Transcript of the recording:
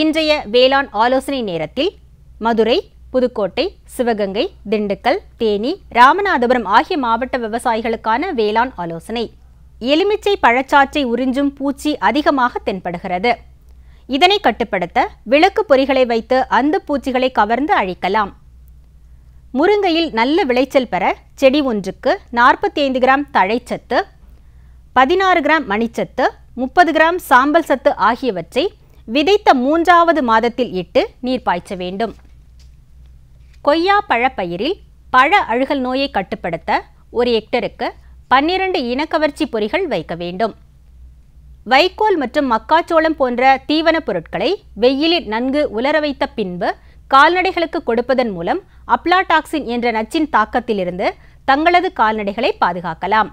இன்றைய வேளாண் ஆலோசனை நேரத்தில் மதுரை புதுக்கோட்டை சிவகங்கை திண்டுக்கல் தேனி ராமநாதபுரம் ஆகிய மாவட்ட விவசாயிகளுக்கான வேளாண் ஆலோசனை எலுமிச்சை பழச்சாற்றை உறிஞ்சும் பூச்சி அதிகமாக தென்படுகிறது இதனை கட்டுப்படுத்த விளக்கு பொறிகளை வைத்து அந்த பூச்சிகளை கவர்ந்து அழிக்கலாம் முருங்கையில் நல்ல விளைச்சல் பெற செடி ஒன்றுக்கு நாற்பத்தி ஐந்து கிராம் தழைச்சத்து பதினாறு கிராம் மணிச்சத்து முப்பது கிராம் சாம்பல் சத்து ஆகியவற்றை விதைத்த மூன்றாவது மாதத்தில் இட்டு நீர் பாய்ச்ச வேண்டும் கொய்யா பழப்பயிரில் பழ அழுகல் நோயை கட்டுப்படுத்த ஒரு ஹெக்டருக்கு பன்னிரண்டு இனக்கவர்ச்சி பொறிகள் வைக்க வேண்டும் வைக்கோல் மற்றும் மக்காச்சோளம் போன்ற தீவனப் பொருட்களை வெயிலில் நன்கு உலர வைத்த பின்பு கால்நடைகளுக்கு கொடுப்பதன் மூலம் அப்ளாடாக்சின் என்ற நச்சின் தாக்கத்திலிருந்து தங்களது கால்நடைகளை பாதுகாக்கலாம்